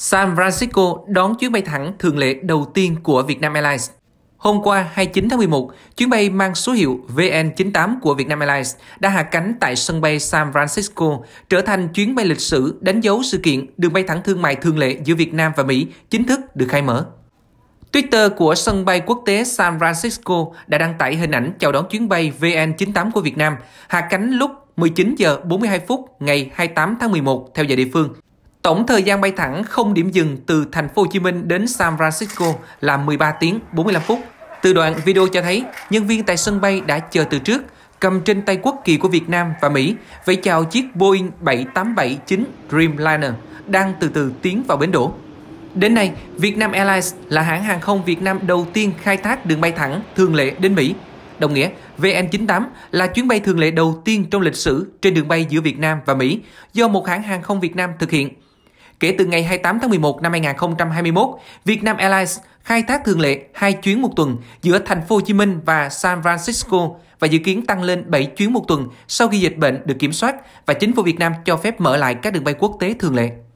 San Francisco đón chuyến bay thẳng thường lệ đầu tiên của Vietnam Airlines. Hôm qua 29 tháng 11, chuyến bay mang số hiệu VN98 của Vietnam Airlines đã hạ cánh tại sân bay San Francisco, trở thành chuyến bay lịch sử đánh dấu sự kiện đường bay thẳng thương mại thường lệ giữa Việt Nam và Mỹ chính thức được khai mở. Twitter của sân bay quốc tế San Francisco đã đăng tải hình ảnh chào đón chuyến bay VN98 của Việt Nam hạ cánh lúc 19 giờ 42 phút ngày 28 tháng 11 theo giờ địa phương. Tổng thời gian bay thẳng không điểm dừng từ thành phố Hồ Chí Minh đến San Francisco là 13 tiếng 45 phút. Từ đoạn video cho thấy, nhân viên tại sân bay đã chờ từ trước, cầm trên tay quốc kỳ của Việt Nam và Mỹ, vẫy chào chiếc Boeing 7879 Dreamliner đang từ từ tiến vào bến đổ. Đến nay, Vietnam Airlines là hãng hàng không Việt Nam đầu tiên khai thác đường bay thẳng thường lệ đến Mỹ. Đồng nghĩa, VN98 là chuyến bay thường lệ đầu tiên trong lịch sử trên đường bay giữa Việt Nam và Mỹ do một hãng hàng không Việt Nam thực hiện – Kể từ ngày 28 tháng 11 năm 2021, Vietnam Airlines khai thác thường lệ hai chuyến một tuần giữa thành phố Hồ Chí Minh và San Francisco và dự kiến tăng lên 7 chuyến một tuần sau khi dịch bệnh được kiểm soát và chính phủ Việt Nam cho phép mở lại các đường bay quốc tế thường lệ.